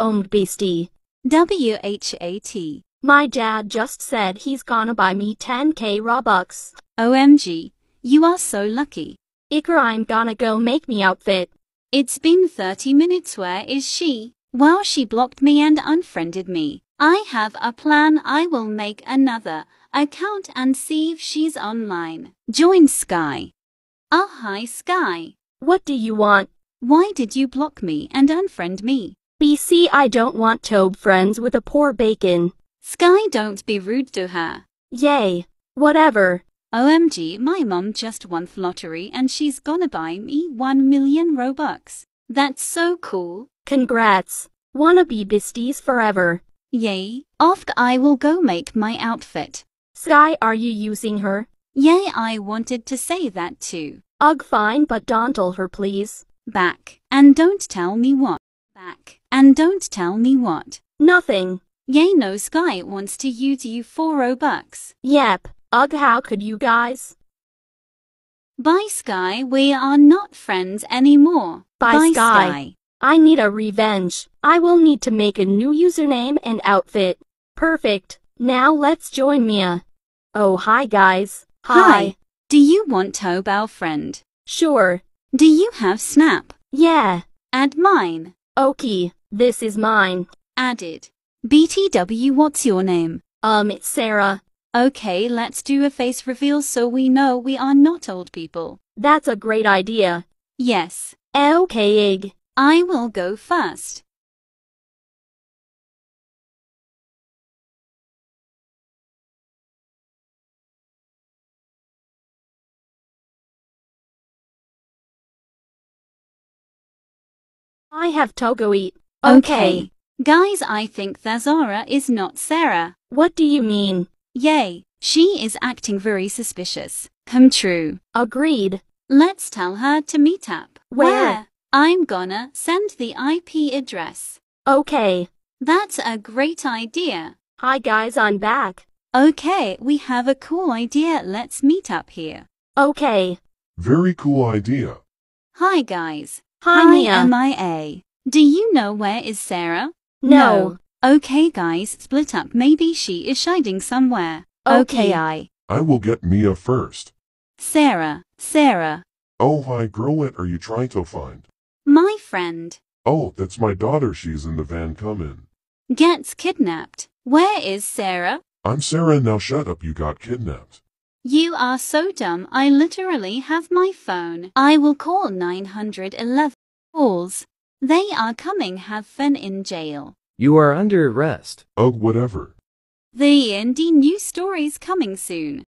Owned beastie. W-H-A-T. My dad just said he's gonna buy me 10k Robux. OMG. You are so lucky. Iker I'm gonna go make me outfit. It's been 30 minutes where is she? Well, she blocked me and unfriended me. I have a plan I will make another account and see if she's online. Join Sky. Oh hi Sky. What do you want? Why did you block me and unfriend me? BC I don't want Tobe friends with a poor bacon. Sky don't be rude to her. Yay. Whatever. OMG my mom just won the lottery and she's gonna buy me 1 million Robux. That's so cool. Congrats. Wanna be besties forever. Yay. After I will go make my outfit. Sky are you using her? Yay I wanted to say that too. Ugh fine but don't tell her please. Back. And don't tell me what back. And don't tell me what. Nothing. Yay no Sky wants to use you for Robux. Yep. Ugh how could you guys? Bye Sky, we are not friends anymore. Bye, Bye Sky. Sky. I need a revenge. I will need to make a new username and outfit. Perfect. Now let's join Mia. Oh hi guys. Hi. hi. Do you want our friend? Sure. Do you have Snap? Yeah. Add mine. Okay, this is mine. Added. BTW, what's your name? Um, it's Sarah. Okay, let's do a face reveal so we know we are not old people. That's a great idea. Yes. Okay, I will go first. I have Togo eat. Okay. Guys, I think that Zara is not Sarah. What do you mean? Yay. She is acting very suspicious. Come true. Agreed. Let's tell her to meet up. Where? Where? I'm gonna send the IP address. Okay. That's a great idea. Hi guys, I'm back. Okay, we have a cool idea. Let's meet up here. Okay. Very cool idea. Hi guys, Hi, Hi Mia. Do you know where is Sarah? No. no. Okay, guys, split up. Maybe she is hiding somewhere. Okay, I. I will get Mia first. Sarah, Sarah. Oh, hi, girl, what are you trying to find? My friend. Oh, that's my daughter. She's in the van. Come in. Gets kidnapped. Where is Sarah? I'm Sarah. Now shut up. You got kidnapped. You are so dumb, I literally have my phone. I will call 911 calls. They are coming, have fun in jail. You are under arrest. Oh, whatever. The indie news stories coming soon.